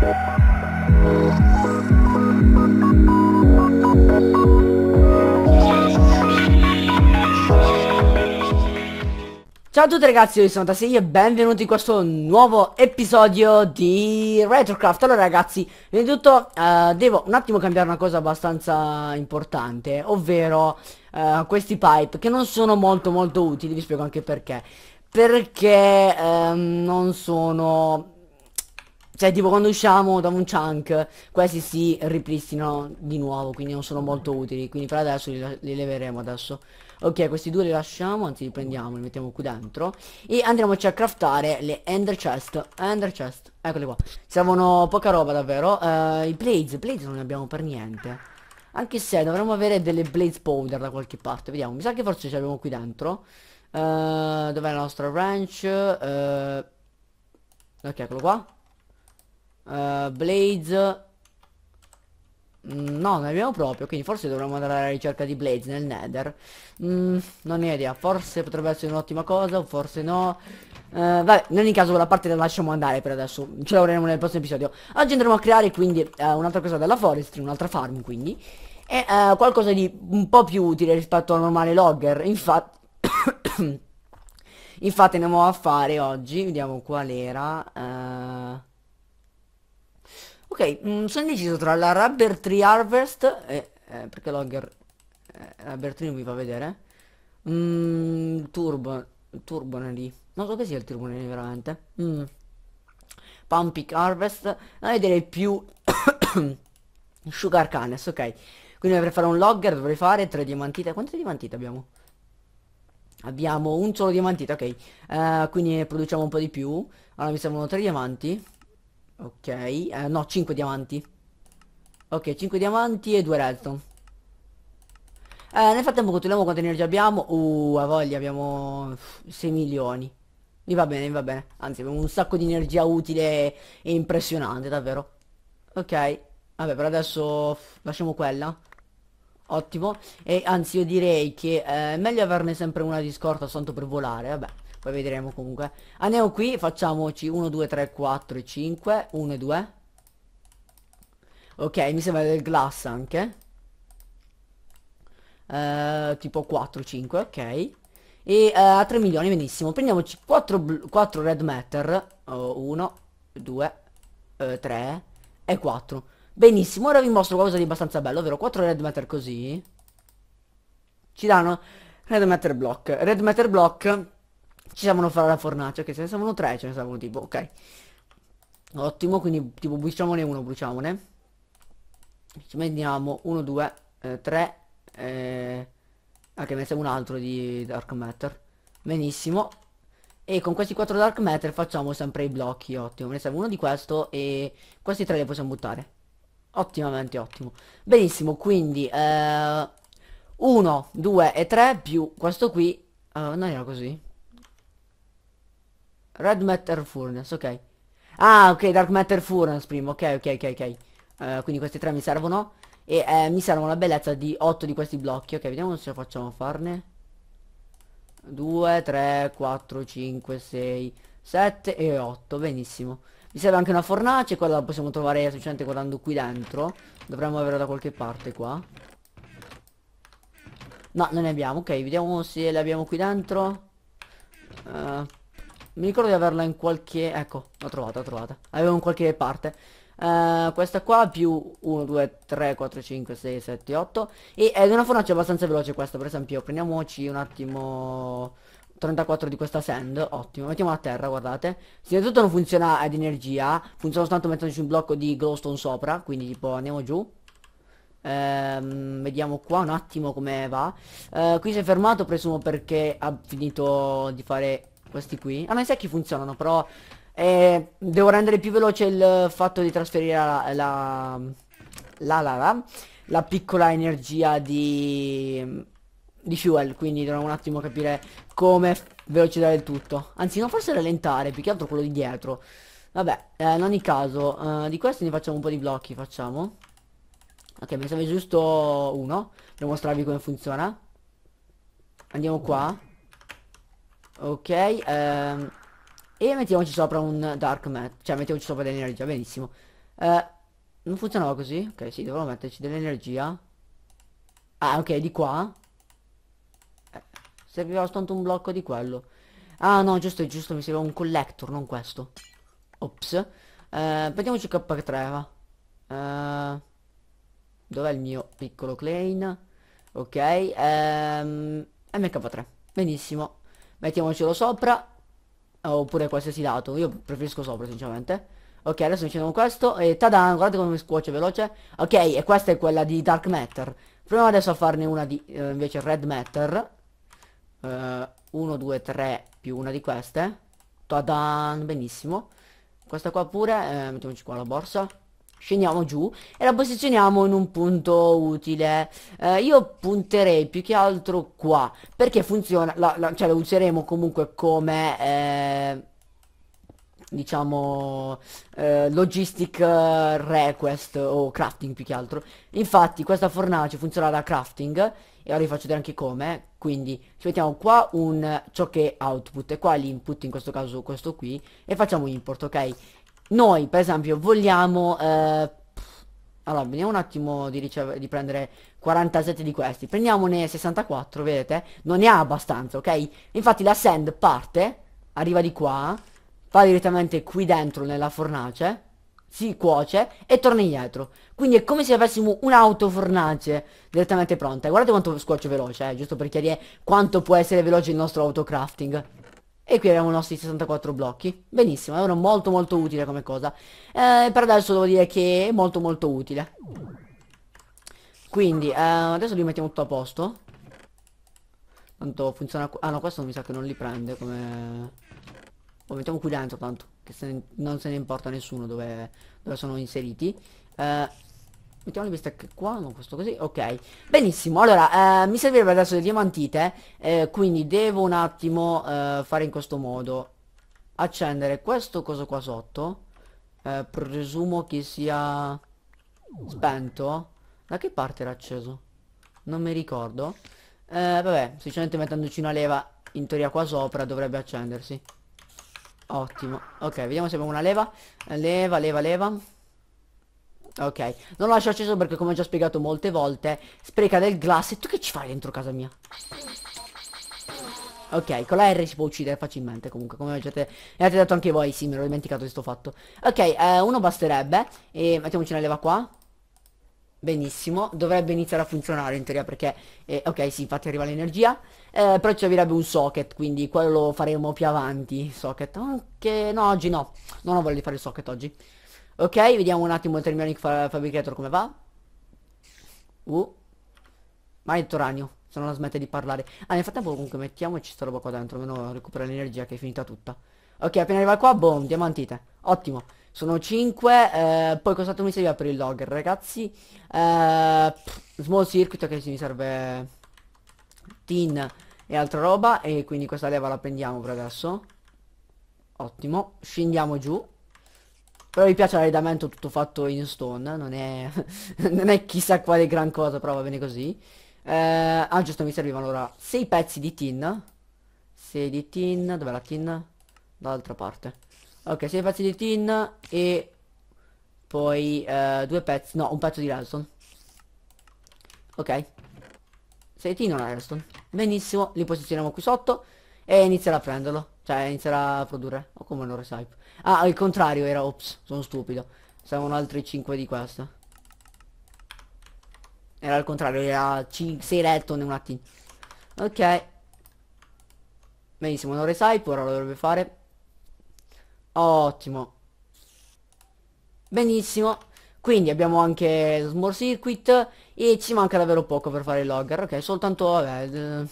Ciao a tutti ragazzi, io sono Tassi e benvenuti in questo nuovo episodio di Retrocraft Allora ragazzi, prima innanzitutto uh, devo un attimo cambiare una cosa abbastanza importante Ovvero uh, questi pipe che non sono molto molto utili, vi spiego anche perché Perché um, non sono cioè tipo quando usciamo da un chunk questi si ripristinano di nuovo quindi non sono molto utili quindi per adesso li, li leveremo adesso Ok questi due li lasciamo anzi li prendiamo li mettiamo qui dentro E andiamoci a craftare le ender chest Ender chest eccole qua Servono poca roba davvero uh, I blades, blades non ne abbiamo per niente anche se dovremmo avere delle blaze powder da qualche parte Vediamo, mi sa che forse ce l'abbiamo qui dentro uh, Dov'è la nostra ranch? Uh, ok, eccolo qua eh, Blaze mm, No, non abbiamo proprio, quindi forse dovremmo andare alla ricerca di Blaze nel Nether. Mm, non ne ho idea, forse potrebbe essere un'ottima cosa, forse no. Uh, vabbè, in ogni caso quella parte la lasciamo andare per adesso, ce lavoreremo nel prossimo episodio. Oggi andremo a creare quindi uh, un'altra cosa della forestry, un'altra farm quindi. E uh, qualcosa di un po' più utile rispetto al normale logger, infatti... infatti andiamo a fare oggi, vediamo qual era... Mm, sono deciso tra la Rubber Tree Harvest e... Eh, perché Logger... Eh, rubber Tree non mi fa vedere. Mm, turbo... Turbone lì. Non so che sia il Turbo lì veramente. Mm. Pumpic Harvest. Allora direi più... Sugar Canes, ok. Quindi per fare un logger dovrei fare 3 diamantite. Quante diamantite abbiamo? Abbiamo un solo diamantite, ok. Uh, quindi produciamo un po' di più. Allora mi servono tre diamanti. Ok, eh, no, 5 diamanti. Ok, 5 diamanti e 2 redstone. Eh, nel frattempo continuiamo quanta energia abbiamo. Uh, a voglia abbiamo 6 milioni. Mi va bene, mi va bene. Anzi, abbiamo un sacco di energia utile e impressionante, davvero. Ok, vabbè, per adesso lasciamo quella. Ottimo. E anzi, io direi che eh, è meglio averne sempre una di scorta, tanto per volare, vabbè. Poi vedremo comunque. Andiamo qui, facciamoci 1, 2, 3, 4 5. 1 e 2. Ok, mi sembra del glass anche. Uh, tipo 4, 5, ok. E uh, a 3 milioni, benissimo. Prendiamoci 4, 4 red matter. 1, 2, 3 e 4. Benissimo, ora vi mostro qualcosa di abbastanza bello, ovvero 4 red matter così. Ci danno red matter block. Red matter block ci servono fare la fornace, ok, se ne servono tre ce ne servono tipo, ok. Ottimo, quindi tipo bruciamone uno, bruciamone. Ci mettiamo 1, 2, 3, eh, ok, eh, ah, mettiamo un altro di Dark Matter. Benissimo. E con questi quattro Dark Matter facciamo sempre i blocchi, ottimo. Ne serve uno di questo e questi tre li possiamo buttare. Ottimamente ottimo. Benissimo, quindi 1, eh, 2 e 3 più questo qui. Uh, non era così? Red Matter Furnace, ok. Ah, ok, Dark Matter Furnace prima, ok, ok, ok, ok. Uh, quindi questi tre mi servono. E eh, mi servono la bellezza di 8 di questi blocchi. Ok, vediamo se facciamo farne. 2, 3, 4, 5, 6, 7 e 8. Benissimo. Mi serve anche una fornace, quella la possiamo trovare semplicemente guardando qui dentro. Dovremmo averla da qualche parte qua. No, non ne abbiamo. Ok, vediamo se le abbiamo qui dentro. Uh, mi ricordo di averla in qualche... Ecco, l'ho trovata, l'ho trovata. Avevo in qualche parte. Uh, questa qua più 1, 2, 3, 4, 5, 6, 7, 8. E è una fornace abbastanza veloce questa, per esempio. Prendiamoci un attimo... 34 di questa sand, ottimo, mettiamo a terra, guardate. Innanzitutto non funziona ad energia, funziona soltanto mettendoci un blocco di glowstone sopra, quindi tipo andiamo giù. Ehm, vediamo qua un attimo come va. Ehm, qui si è fermato, presumo perché ha finito di fare questi qui. Ah, ma sai che funzionano, però... Eh, devo rendere più veloce il fatto di trasferire la... La... La, la, la, la piccola energia di... Di fuel, quindi dovrò un attimo capire come velocizzare il tutto. Anzi, non forse rallentare, più che altro quello di dietro. Vabbè, eh, in ogni caso, eh, di questi ne facciamo un po' di blocchi, facciamo. Ok, mi serve giusto uno per mostrarvi come funziona. Andiamo qua. Ok, ehm, e mettiamoci sopra un dark mat, cioè mettiamoci sopra dell'energia, benissimo. Eh, non funzionava così? Ok, sì, dovevo metterci dell'energia. Ah, ok, di qua. Eh, serviva soltanto un blocco di quello. Ah, no, giusto, giusto, mi serviva un collector, non questo. Ops. Eh, prendiamoci K3, va. Eh, Dov'è il mio piccolo Klein? Ok, ehm, MK3. Benissimo mettiamocelo sopra eh, oppure qualsiasi lato io preferisco sopra sinceramente ok adesso facciamo questo e tada guardate come mi scuoce veloce ok e questa è quella di dark matter proviamo adesso a farne una di eh, invece red matter 1 2 3 più una di queste tada benissimo questa qua pure eh, mettiamoci qua la borsa scendiamo giù e la posizioniamo in un punto utile eh, io punterei più che altro qua perché funziona la, la, cioè la useremo comunque come eh, diciamo eh, logistic request o crafting più che altro infatti questa fornace funziona da crafting e ora vi faccio vedere anche come quindi ci mettiamo qua un ciò che è output e qua l'input in questo caso questo qui e facciamo import ok noi, per esempio, vogliamo... Eh, allora, vediamo un attimo di, di, prendere 47 di questi. Prendiamone 64, vedete? Non ne ha abbastanza, ok? Infatti la sand parte, arriva di qua, va direttamente qui dentro nella fornace, si cuoce e torna indietro. Quindi è come se avessimo un'auto fornace direttamente pronta. Guardate quanto scuocio veloce, eh, giusto per chiarire quanto può essere veloce il nostro autocrafting. E qui abbiamo i nostri 64 blocchi. Benissimo, è una molto molto utile come cosa. Eh, per adesso devo dire che è molto molto utile. Quindi, eh, adesso li mettiamo tutto a posto. Tanto funziona... Ah no, questo mi sa che non li prende come... Lo mettiamo qui dentro tanto, che se ne... non se ne importa nessuno dove, dove sono inseriti. Eh, Mettiamo le bistecche qua, non questo così, ok. Benissimo, allora, eh, mi servirebbe adesso le diamantite, eh, quindi devo un attimo eh, fare in questo modo. Accendere questo coso qua sotto, eh, presumo che sia spento. Da che parte era acceso? Non mi ricordo. Eh, vabbè, semplicemente mettendoci una leva in teoria qua sopra dovrebbe accendersi. Ottimo, ok, vediamo se abbiamo una leva. Leva, leva, leva. Ok, non lo lascio acceso perché come ho già spiegato molte volte Spreca del glass e tu che ci fai dentro casa mia? Ok, con la R si può uccidere facilmente comunque, come avete, avete detto anche voi, sì, me l'ho dimenticato di sto fatto. Ok, eh, uno basterebbe, e mettiamoci una leva qua. Benissimo, dovrebbe iniziare a funzionare in teoria perché, eh, ok, sì, infatti arriva l'energia, eh, però ci servirebbe un socket, quindi quello lo faremo più avanti, socket. Anche, no, oggi no, non ho voglia di fare il socket oggi. Ok, vediamo un attimo il Termionic Fabricator come va. Uh. Ma Maledetto Toranio, se non la smette di parlare. Ah, nel frattempo comunque mettiamoci sta roba qua dentro, almeno recupera l'energia che è finita tutta. Ok, appena arriva qua, boom, diamantite. Ottimo. Sono 5, eh, poi cos'altro mi serviva per il logger, ragazzi? Eh, pff, small circuit che mi serve tin e altra roba e quindi questa leva la prendiamo per adesso. Ottimo, scendiamo giù però mi piace l'arredamento tutto fatto in stone, non è, non è chissà quale gran cosa, però va bene così. Eh, ah giusto, mi servivano allora 6 pezzi di tin. 6 di tin, dov'è la tin? Dall'altra parte. Ok, 6 pezzi di tin e poi eh, due pezzi, no, un pezzo di redstone. Ok. 6 tin o redstone. Benissimo, li posizioniamo qui sotto e inizierà a prenderlo. Cioè inizierà a produrre. O come non resipe. Ah, al contrario era ops, sono stupido. Servono altri 5 di questa. Era al contrario, era 6 redstone e un attimo. Ok. Benissimo, non resipe, ora lo dovrebbe fare. Ottimo. Benissimo. Quindi abbiamo anche Small Circuit e ci manca davvero poco per fare il logger, ok? Soltanto, vabbè, eh,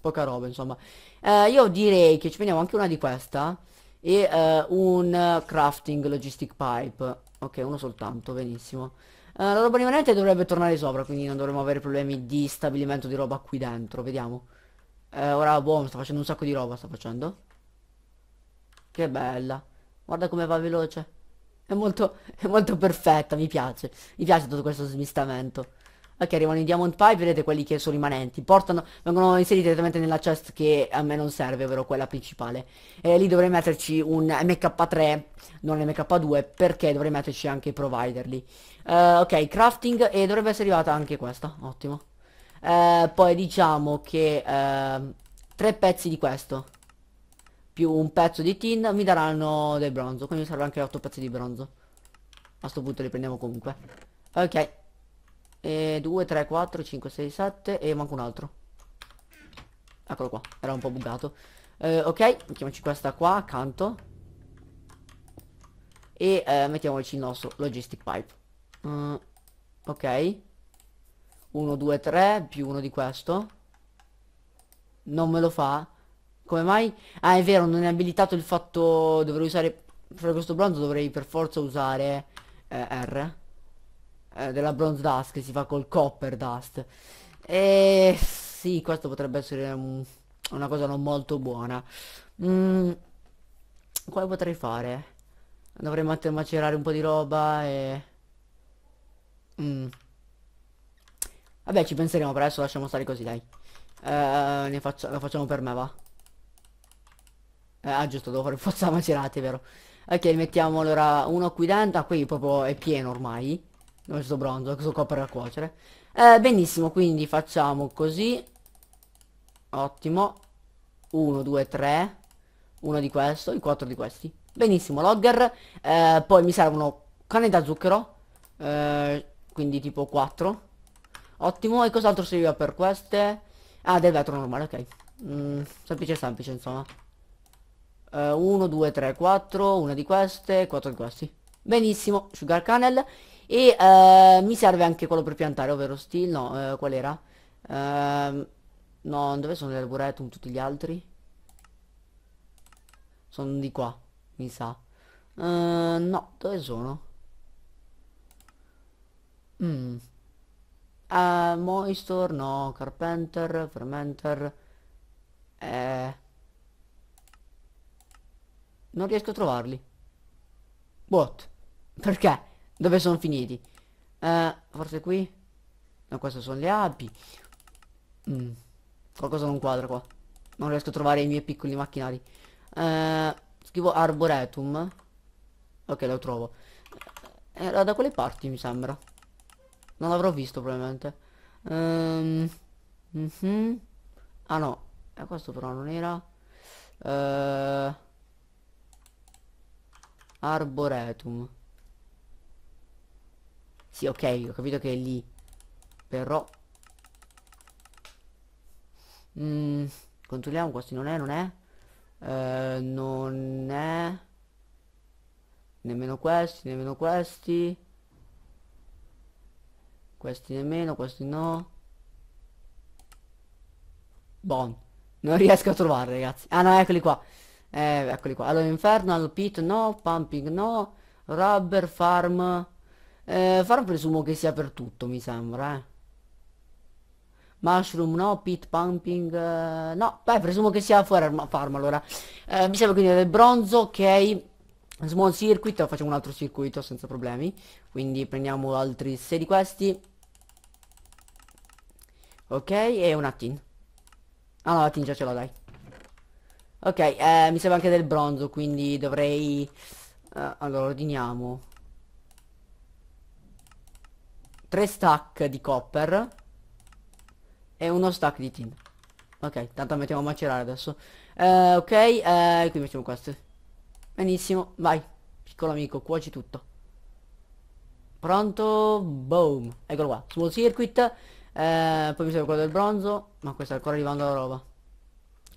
poca roba insomma. Eh, io direi che ci prendiamo anche una di questa e eh, un crafting logistic pipe. Ok, uno soltanto, benissimo. Eh, la roba rimanente dovrebbe tornare sopra, quindi non dovremmo avere problemi di stabilimento di roba qui dentro, vediamo. Eh, ora, boh, sta facendo un sacco di roba, sta facendo. Che bella. Guarda come va veloce. È molto, è molto perfetta, mi piace. Mi piace tutto questo smistamento. Ok, arrivano i diamond pipe, vedete quelli che sono rimanenti. Portano, vengono inseriti direttamente nella chest che a me non serve, ovvero quella principale. E lì dovrei metterci un MK3, non MK2, perché dovrei metterci anche i provider lì. Uh, ok, crafting, e dovrebbe essere arrivata anche questa, ottimo. Uh, poi diciamo che... Uh, tre pezzi di questo più un pezzo di tin mi daranno del bronzo quindi mi serve anche 8 pezzi di bronzo a sto punto li prendiamo comunque ok e 2 3 4 5 6 7 e manco un altro eccolo qua era un po' bugato eh, ok mettiamoci questa qua accanto e eh, mettiamoci il nostro logistic pipe mm, ok 1 2 3 più uno di questo non me lo fa come mai? Ah, è vero, non è abilitato il fatto... Dovrei usare... Per fare questo bronzo dovrei per forza usare... Eh, R. Eh, della Bronze Dust, che si fa col Copper Dust. E... Sì, questo potrebbe essere un, una cosa non molto buona. Mm, quale potrei fare? Dovrei macerare un po' di roba e... Mm. Vabbè ci penseremo per adesso lasciamo stare così dai uh, ne faccio, Lo facciamo per me va eh, ah giusto devo fare forza macerati, vero ok mettiamo allora uno qui dentro ah, qui proprio è pieno ormai Non questo bronzo questo qua per cuocere eh, benissimo quindi facciamo così ottimo Uno, due, tre. uno di questo i quattro di questi benissimo logger eh, poi mi servono canne da zucchero eh, quindi tipo 4 ottimo e cos'altro serviva per queste ah del vetro normale ok mm, semplice semplice insomma 1, 2, 3, 4, una di queste, 4 di questi. Benissimo, sugar canal. E uh, mi serve anche quello per piantare, ovvero steel, no, uh, qual era? Uh, no, dove sono l'arboretum tutti gli altri? Sono di qua, mi sa. Ehm, no, dove sono? Mm. Eh, moisture, no, carpenter, fermenter. Eh... Non riesco a trovarli. What? Perché? Dove sono finiti? Eh, forse qui? No, queste sono le api. Mm. Qualcosa non quadra qua. Non riesco a trovare i miei piccoli macchinari. Eh, scrivo arboretum. Ok, lo trovo. Eh, era da quelle parti, mi sembra. Non l'avrò visto, probabilmente. Um, mm -hmm. Ah no, eh, questo però non era... Uh, Arboretum. Sì, ok, ho capito che è lì. Però... Mm, controlliamo questi, non è, non è? Eh, non è... Nemmeno questi, nemmeno questi. Questi nemmeno, questi no. Bon. Non riesco a trovare, ragazzi. Ah no, eccoli qua. Eh, eccoli qua. Allora, Infernal Pit no, Pumping no, Rubber Farm. Eh, farm presumo che sia per tutto, mi sembra, eh. Mushroom no, Pit Pumping eh, no, beh, presumo che sia farm, farm allora. Eh, mi serve quindi del bronzo, ok. Small circuit, facciamo un altro circuito senza problemi. Quindi prendiamo altri 6 di questi. Ok, e un attin. Ah no, la già ce l'ho dai. Ok, eh, mi serve anche del bronzo, quindi dovrei... Eh, allora, ordiniamo. Tre stack di copper. E uno stack di tin. Ok, tanto mettiamo a macerare adesso. Eh, ok, eh, qui mettiamo questo. Benissimo, vai. Piccolo amico, cuoci tutto. Pronto? Boom. Eccolo qua. Small circuit. Eh, poi mi serve quello del bronzo. Ma questa è ancora arrivando la roba.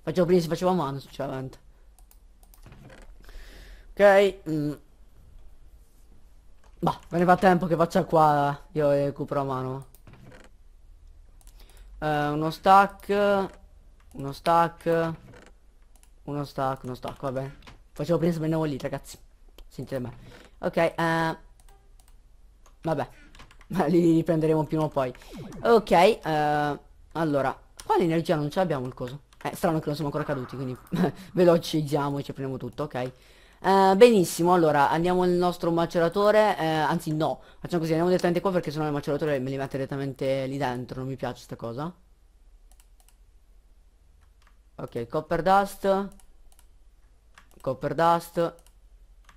Facevo prima si faceva a mano sinceramente Ok mm. Bah me ne fa tempo che faccia qua Io recupero a mano eh, Uno stack Uno stack Uno stack Uno stack vabbè Facevo prima se venivo lì ragazzi Sentite me Ok eh. Vabbè Ma li riprenderemo prima o poi Ok eh. Allora Qua l'energia non ce l'abbiamo il coso eh, strano che non siamo ancora caduti, quindi velocizziamo e ci prendiamo tutto, ok? Eh, benissimo, allora andiamo nel nostro maceratore, eh, anzi no, facciamo così, andiamo direttamente qua perché sennò il maceratore me li mette direttamente lì dentro, non mi piace sta cosa. Ok, copper dust, copper dust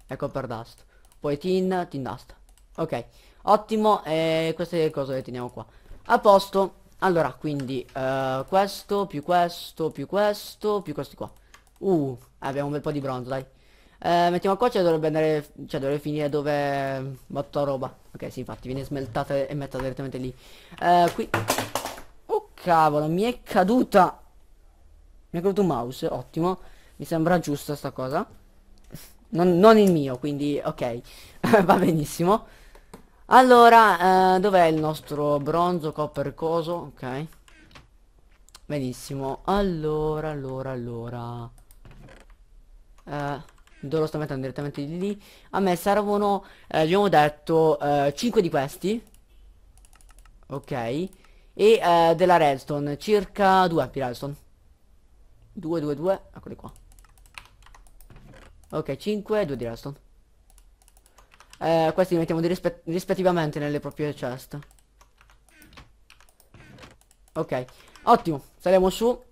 e copper dust, poi tin, tin dust. Ok, ottimo, e queste cose le teniamo qua. A posto, allora, quindi, uh, questo, più questo, più questo, più questi qua. Uh, abbiamo un bel po' di bronzo, dai. Uh, mettiamo qua, cioè dovrebbe andare, cioè dovrebbe finire dove botta roba. Ok, sì, infatti, viene smeltata e metta direttamente lì. Uh, qui... Oh, cavolo, mi è caduta... Mi è caduto un mouse, ottimo. Mi sembra giusta sta cosa. Non, non il mio, quindi, ok. Va benissimo. Allora, eh, dov'è il nostro bronzo, copper, coso? Ok. Benissimo. Allora, allora, allora. Eh, dove lo sto mettendo direttamente di lì. A me servono, eh, abbiamo detto, eh, 5 di questi. Ok. E eh, della redstone, circa 2 di redstone. 2, 2, 2, eccoli qua. Ok, 5, 2 di redstone eh, questi li mettiamo rispett rispettivamente nelle proprie chest ok ottimo saliamo su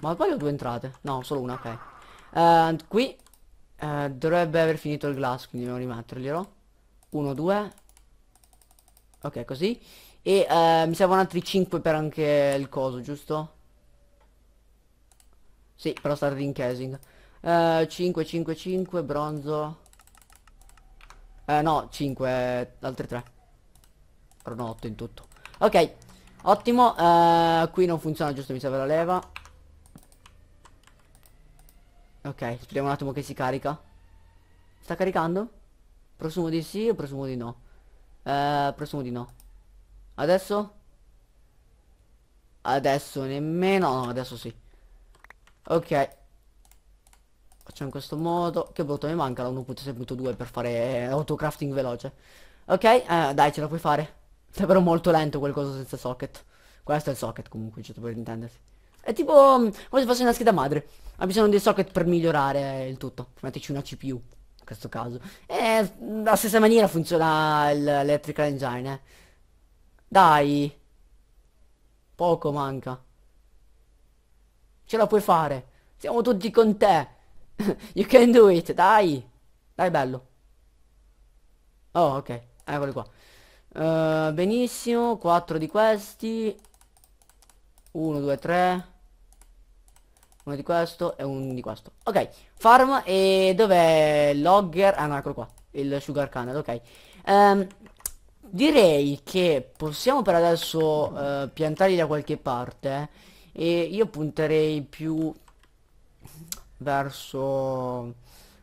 ma poi ho due entrate no solo una ok eh, qui eh, dovrebbe aver finito il glass quindi devo rimetterglielo uno, due ok così e eh, mi servono altri 5 per anche il coso giusto? Sì, però sta rincasing. Uh, eh, 5, 5, 5, bronzo. Eh, no, 5, altre 3. Erano 8 in tutto. Ok, ottimo. Eh, qui non funziona, giusto, mi serve la leva. Ok, aspettiamo un attimo che si carica. Sta caricando? Presumo di sì o presumo di no. Eh, presumo di no. Adesso? Adesso nemmeno... No, adesso sì. Ok, facciamo in questo modo che brutto bottone manca la 1.6.2 per fare eh, autocrafting veloce ok eh, dai ce la puoi fare è però molto lento quel coso senza socket questo è il socket comunque certo per intendersi è tipo mm, come se fosse una scheda madre ha bisogno dei socket per migliorare il tutto mettici una cpu in questo caso e mm, alla stessa maniera funziona l'electrical engine eh. dai poco manca ce la puoi fare siamo tutti con te you can do it, dai! Dai bello. Oh, ok, eccoli qua. Uh, benissimo, 4 di questi. 1, 2, 3. Uno di questo e uno di questo. Ok, farm e dov'è il logger? Ah no, eccolo qua, il sugar canal, ok. Um, direi che possiamo per adesso uh, piantarli da qualche parte eh? e io punterei più verso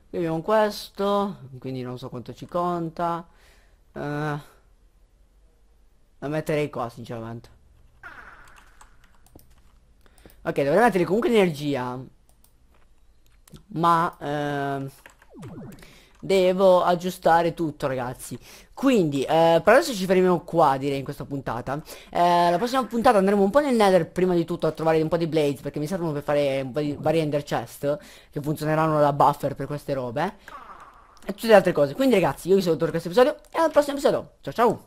qui abbiamo questo quindi non so quanto ci conta uh, la metterei qua sinceramente ok dovrei mettere comunque energia ma uh, devo aggiustare tutto ragazzi quindi eh, per adesso ci fermiamo qua direi in questa puntata eh, la prossima puntata andremo un po' nel nether prima di tutto a trovare un po' di blades perché mi servono per fare un po' di vari ender chest che funzioneranno da buffer per queste robe e tutte le altre cose quindi ragazzi io vi saluto per questo episodio e al prossimo episodio ciao ciao